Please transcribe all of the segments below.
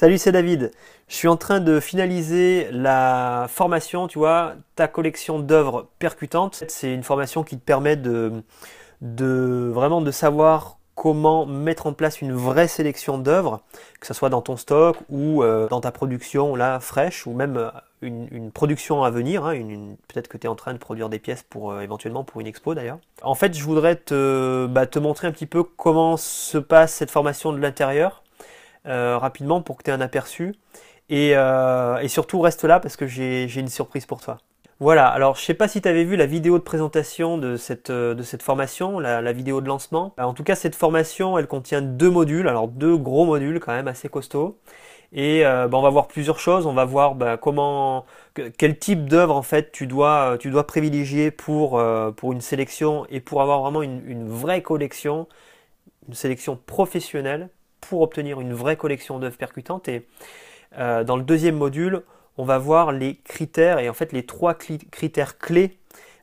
Salut, c'est David. Je suis en train de finaliser la formation, tu vois, ta collection d'œuvres percutantes. C'est une formation qui te permet de, vraiment de savoir comment mettre en place une vraie sélection d'œuvres, que ce soit dans ton stock ou euh, dans ta production là fraîche ou même euh, une, production à venir, hein, peut-être que tu es en train de produire des pièces pour euh, éventuellement pour une expo d'ailleurs. En fait, je voudrais bah, te montrer un petit peu comment se passe cette formation de l'intérieur euh, rapidement pour que tu aies un aperçu. Euh, et, surtout, reste là parce que j'ai une surprise pour toi. Voilà, alors je sais pas si tu avais vu la vidéo de présentation de cette, euh, de cette formation, la, vidéo de lancement. Bah, en tout cas, cette formation, elle contient deux modules, alors deux gros modules quand même assez costauds. Et bah, on va voir plusieurs choses. On va voir bah, comment, quel type d'œuvre en fait tu dois, tu dois privilégier pour, pour une sélection et pour avoir vraiment une vraie collection, une sélection professionnelle pour obtenir une vraie collection d'œuvres percutantes. Et euh, dans le deuxième module, on va voir les critères et en fait les trois critères clés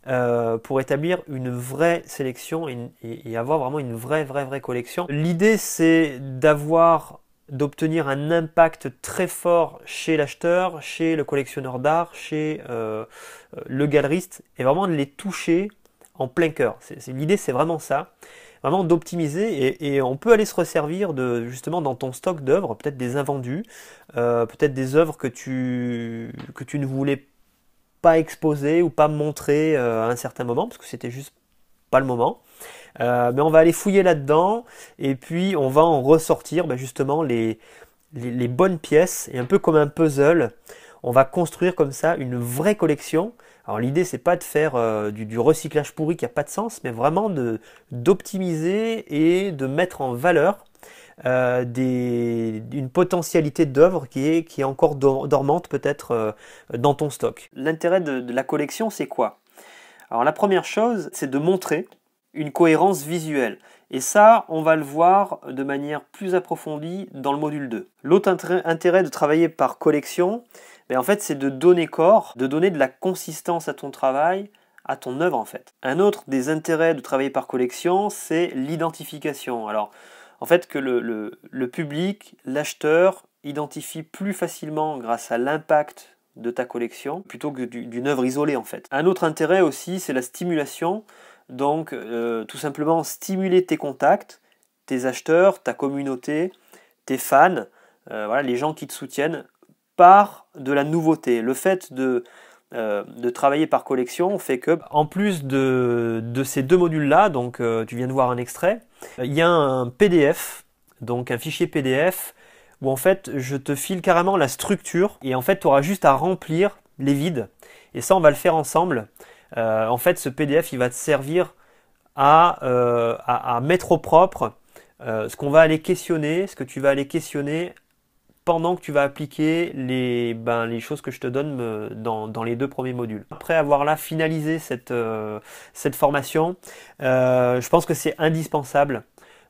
euh, pour établir une vraie sélection et, avoir vraiment une vraie, vraie, vraie collection. L'idée, c'est d'avoir d'obtenir un impact très fort chez l'acheteur, chez le collectionneur d'art, chez euh, le galeriste, et vraiment de les toucher en plein cœur. L'idée, c'est vraiment ça d'optimiser et, on peut aller se resservir de justement dans ton stock d'œuvres, peut-être des invendus, euh, peut-être des œuvres que tu, que tu ne voulais pas exposer ou pas montrer euh, à un certain moment, parce que c'était juste pas le moment. Euh, mais on va aller fouiller là-dedans et puis on va en ressortir ben, justement les, les, les, bonnes pièces et un peu comme un puzzle on va construire comme ça une vraie collection. Alors l'idée c'est pas de faire euh, du, recyclage pourri qui a pas de sens, mais vraiment d'optimiser et de mettre en valeur euh, des, une potentialité d'œuvre qui est, qui est encore dormante peut-être euh, dans ton stock. L'intérêt de, de, la collection, c'est quoi Alors la première chose, c'est de montrer une cohérence visuelle. Et ça, on va le voir de manière plus approfondie dans le module 2. L'autre intérêt de travailler par collection, ben, en fait, c'est de donner corps, de donner de la consistance à ton travail, à ton œuvre en fait. Un autre des intérêts de travailler par collection, c'est l'identification. Alors, en fait, que le, le public, l'acheteur, identifie plus facilement grâce à l'impact de ta collection plutôt que d'une œuvre isolée en fait. Un autre intérêt aussi, c'est la stimulation donc, euh, tout simplement, stimuler tes contacts, tes acheteurs, ta communauté, tes fans, euh, voilà, les gens qui te soutiennent, par de la nouveauté. Le fait euh, de, travailler par collection fait que, en plus de, de ces deux modules-là, donc tu viens de voir un extrait, il y a un PDF, donc un fichier PDF, où en fait je te file carrément la structure, et en fait tu auras juste à remplir les vides. Et ça, on va le faire ensemble. Euh, en fait, ce PDF, il va te servir à, euh, mettre au propre euh, ce qu'on va aller questionner, ce que tu vas aller questionner pendant que tu vas appliquer les, ben, choses que je te donne dans, les deux premiers modules. Après avoir là finalisé cette, formation, je pense que c'est indispensable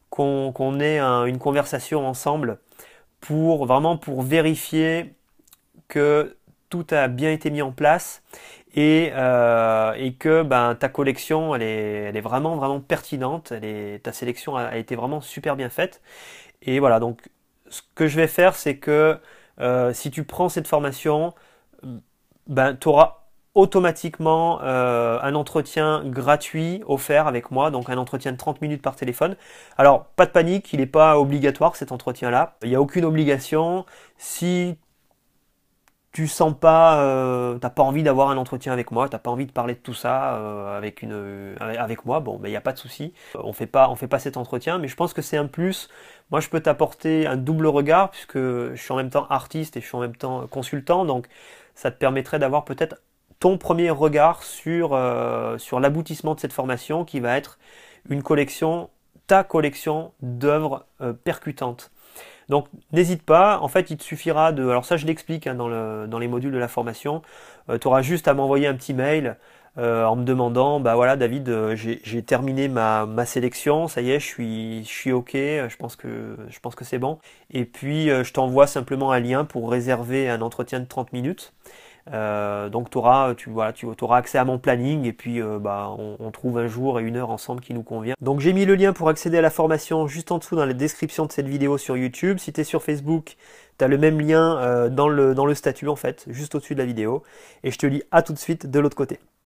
qu'on ait une conversation ensemble pour vraiment pour vérifier que tout a bien été mis en place euh, et, que ben, ta collection elle est, vraiment vraiment pertinente, ta sélection a, été vraiment super bien faite. Et voilà, donc ce que je vais faire, c'est que euh, si tu prends cette formation, ben, tu auras automatiquement euh, un entretien gratuit offert avec moi, donc un entretien de 30 minutes par téléphone. Alors, pas de panique, il n'est pas obligatoire cet entretien-là. Il n'y a aucune obligation. Si tu sens pas, euh, t'as pas envie d'avoir un entretien avec moi, t'as pas envie de parler de tout ça euh, avec une, euh, avec moi. Bon, mais il n'y a pas de souci. On fait pas, on fait pas cet entretien, mais je pense que c'est un plus. Moi, je peux t'apporter un double regard puisque je suis en même temps artiste et je suis en même temps consultant, donc ça te permettrait d'avoir peut-être ton premier regard sur sur l'aboutissement de cette formation qui va être une collection, ta collection d'œuvres percutantes. Donc n'hésite pas, en fait il te suffira de... Alors ça je l'explique hein, dans, les modules de la formation, euh, tu auras juste à m'envoyer un petit mail euh, en me demandant, bah voilà David, euh, j'ai terminé ma, sélection, ça y est, je suis, ok, pense que, je pense que c'est bon. Et puis je t'envoie simplement un lien pour réserver un entretien de 30 minutes. Euh, donc euh, tu, voilà, tu auras accès à mon planning et puis euh, bah, on, trouve un jour et une heure ensemble qui nous convient. Donc j'ai mis le lien pour accéder à la formation juste en dessous dans la description de cette vidéo sur YouTube. Si tu es sur Facebook, tu as le même lien dans, le, dans le statut en fait, juste au-dessus de la vidéo. Et je te lis à tout de suite de l'autre côté.